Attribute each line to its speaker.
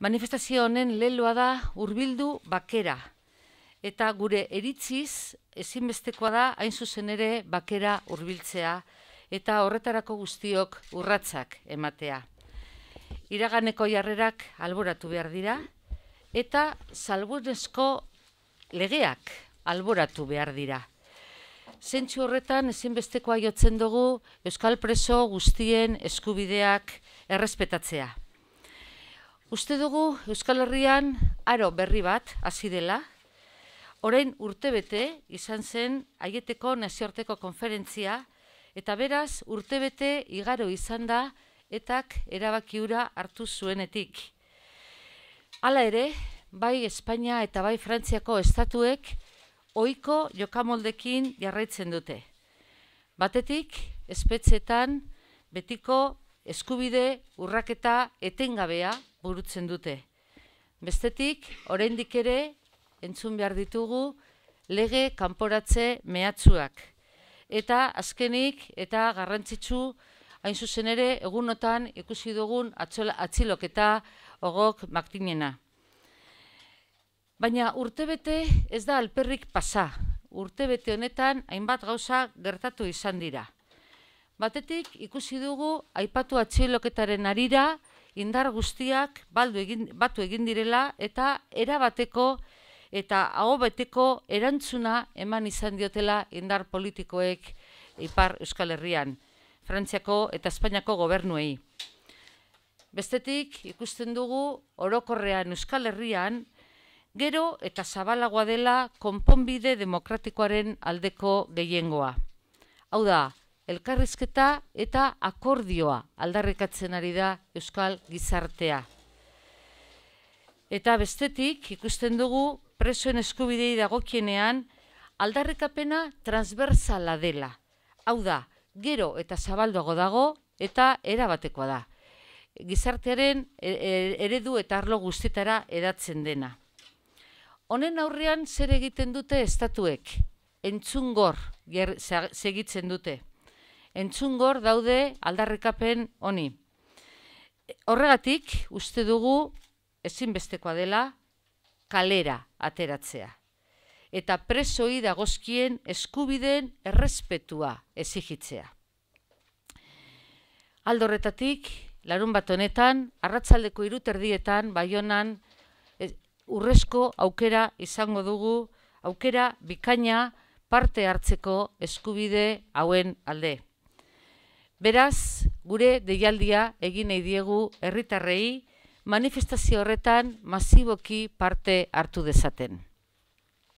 Speaker 1: Manifestazio honen leloa da hurbildu bakera. Eta gure eritziz, ezinbestekoa da, hain zuzen ere, bakera hurbiltzea eta horretarako guztiok urratzak ematea. Iraganeko jarrerak alboratu behar dira, eta salbunezko legeak alboratu behar dira. Zentsu horretan ezinbestekoa jotzen dugu Euskal Preso guztien eskubideak errespetatzea. Uste dugu Euskal Herrian aro berri bat hasi dela. Orain urtebete izan zen Aieteko Nazioarteko Konferentzia eta beraz urtebete igaro izan da etak erabakiura hartu zuenetik. Hala ere, bai Espainia eta bai Frantziako estatuek ohiko jokamoldekin jarraitzen dute. Batetik, espetzetan betiko eskubide urraketa etengabea burutzen dute. Bestetik, oraindik ere, entzun behar ditugu, lege kanporatze mehatzuak. Eta azkenik, eta garrantzitsu, hain zuzen ere, egunotan ikusi dugun atxiloketa eta ogok maktinena. Baina urtebete ez da alperrik pasa. Urtebete honetan hainbat gauza gertatu izan dira. Batetik ikusi dugu aipatu atxiloketaren arira, indar guztiak baldu egin, batu egin direla eta erabateko eta ahobeteko erantzuna eman izan diotela indar politikoek ipar Euskal Herrian, Frantziako eta Espainiako gobernuei. Bestetik ikusten dugu orokorrean Euskal Herrian gero eta zabalagoa dela konponbide demokratikoaren aldeko gehiengoa. Hau da, elkarrizketa eta akordioa aldarrekatzen ari da Euskal Gizartea. Eta bestetik ikusten dugu presoen eskubidei dagokienean aldarrikapena transversala dela. Hau da, gero eta zabaldago dago eta erabatekoa da. Gizartearen e-, e-, eredu eta arlo guztietara edatzen dena. Honen aurrean zer egiten dute estatuek, entzungor segitzen dute entzungor daude aldarrikapen honi. Horregatik, uste dugu, ezinbestekoa dela, kalera ateratzea. Eta presoi dagozkien eskubideen errespetua ezigitzea. Aldorretatik, larun bat honetan, arratzaldeko iruterdietan, baionan, e, urrezko aukera izango dugu, aukera bikaina parte hartzeko eskubide hauen alde. Beraz, gure deialdia egin nahi diegu herritarrei manifestazio horretan masiboki parte hartu dezaten.